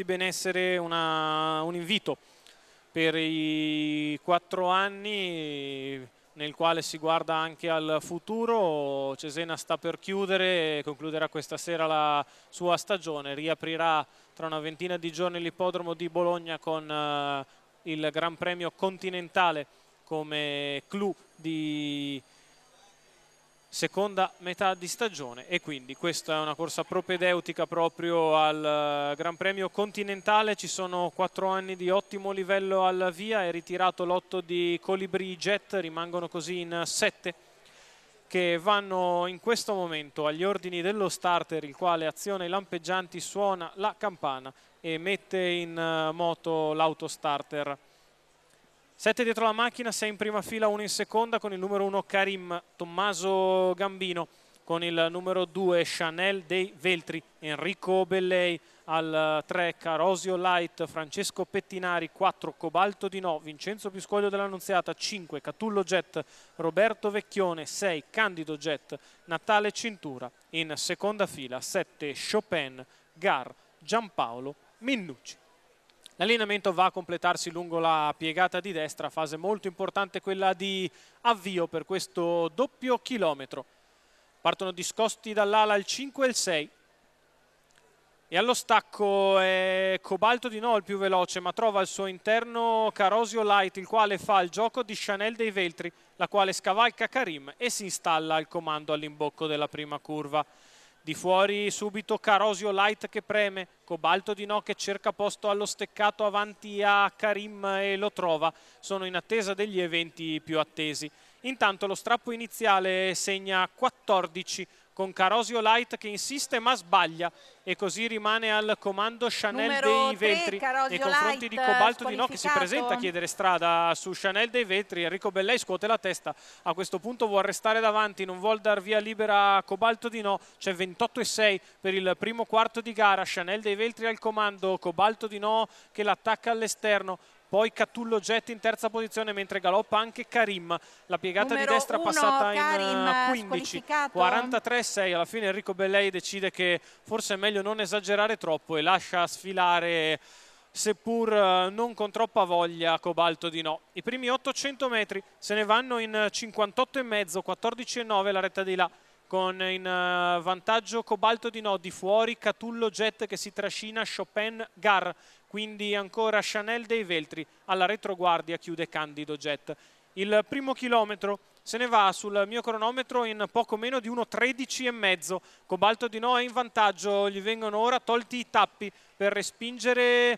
Salute Benessere una, un invito per i quattro anni nel quale si guarda anche al futuro. Cesena sta per chiudere, concluderà questa sera la sua stagione, riaprirà tra una ventina di giorni l'ippodromo di Bologna con eh, il Gran Premio Continentale come clou di seconda metà di stagione e quindi questa è una corsa propedeutica proprio al eh, Gran Premio continentale, ci sono quattro anni di ottimo livello alla via, è ritirato l'otto di Colibri Jet, rimangono così in sette che vanno in questo momento agli ordini dello starter il quale azione lampeggianti suona la campana e mette in eh, moto l'autostarter 7 dietro la macchina, 6 in prima fila, 1 in seconda con il numero 1 Karim Tommaso Gambino, con il numero 2 Chanel dei Veltri, Enrico Bellei, al 3 Carosio Light, Francesco Pettinari, 4 Cobalto di No, Vincenzo Piscoglio dell'Annunziata, 5 Catullo Jet, Roberto Vecchione, 6 Candido Jet, Natale Cintura, in seconda fila 7 Chopin, Gar, Giampaolo Minnucci. L'allenamento va a completarsi lungo la piegata di destra, fase molto importante quella di avvio per questo doppio chilometro. Partono discosti dall'ala il 5 e il 6. E allo stacco è Cobalto di No il più veloce, ma trova al suo interno Carosio Light, il quale fa il gioco di Chanel dei Veltri, la quale scavalca Karim e si installa al comando all'imbocco della prima curva di fuori subito Carosio Light che preme, Cobalto di No che cerca posto allo steccato avanti a Karim e lo trova, sono in attesa degli eventi più attesi. Intanto lo strappo iniziale segna 14 con Carosio Light che insiste ma sbaglia e così rimane al comando Chanel Numero dei Vetri 3, nei confronti Light, di Cobalto Di No che si presenta a chiedere strada su Chanel dei Vetri Enrico Bellei scuote la testa a questo punto vuol restare davanti non vuol dar via libera a Cobalto Di No c'è 28 e 6 per il primo quarto di gara Chanel dei Vetri al comando Cobalto Di No che l'attacca all'esterno poi Catullo Getti in terza posizione mentre galoppa anche Karim la piegata Numero di destra uno, passata Karim, in 15 43-6 alla fine Enrico Bellei decide che forse è meglio non esagerare troppo e lascia sfilare seppur eh, non con troppa voglia Cobalto di no. I primi 800 metri se ne vanno in 58,5, eh, 14,9 la retta di là con in eh, vantaggio Cobalto di Nodi fuori, Catullo Jet che si trascina, Chopin Gar, quindi ancora Chanel dei Veltri, alla retroguardia chiude Candido Jet. Il primo chilometro se ne va sul mio cronometro in poco meno di 1.13,5. Cobalto di No è in vantaggio, gli vengono ora tolti i tappi per respingere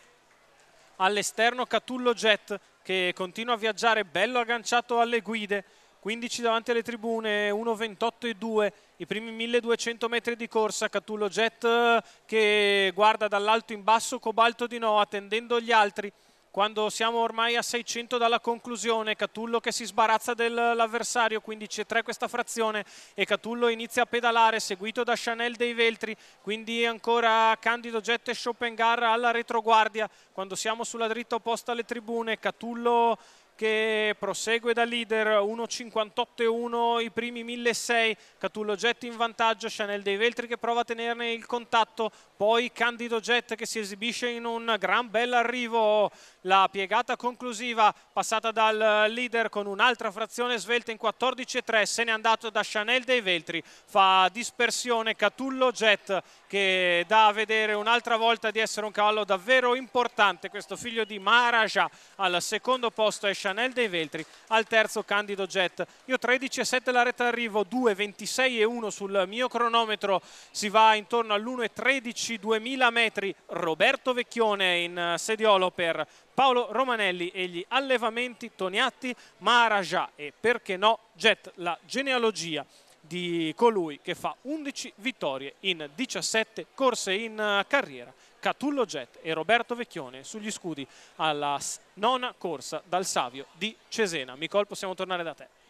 all'esterno Catullo Jet che continua a viaggiare bello agganciato alle guide 15 davanti alle tribune, 1.28 e 2, i primi 1200 metri di corsa, Catullo Jet eh, che guarda dall'alto in basso, Cobalto di no, attendendo gli altri, quando siamo ormai a 600 dalla conclusione, Catullo che si sbarazza dell'avversario, 15-3 e questa frazione e Catullo inizia a pedalare, seguito da Chanel dei Veltri, quindi ancora Candido Jet e Schopengar alla retroguardia, quando siamo sulla dritta opposta alle tribune, Catullo che prosegue da leader 1.58-1 i primi 1.600 Catullo Jet in vantaggio Chanel dei Veltri che prova a tenerne il contatto poi Candido Jet che si esibisce in un gran bel arrivo la piegata conclusiva passata dal eh, leader con un'altra frazione svelta in 14-3 se n'è andato da Chanel dei Veltri fa dispersione Catullo Jet che dà a vedere un'altra volta di essere un cavallo davvero importante questo figlio di Maharaja al secondo posto è Chanel dei Veltri al terzo Candido Jet io 13-7 la retta arrivo 2-26 e 1 sul mio cronometro si va intorno all'1-13 2000 metri Roberto Vecchione in eh, sediolo per Paolo Romanelli e gli allevamenti Toniatti, Maharaja e perché no Jet, la genealogia di colui che fa 11 vittorie in 17 corse in eh, carriera. Catullo Jet e Roberto Vecchione sugli scudi alla nona corsa dal Savio di Cesena. Micol, possiamo tornare da te.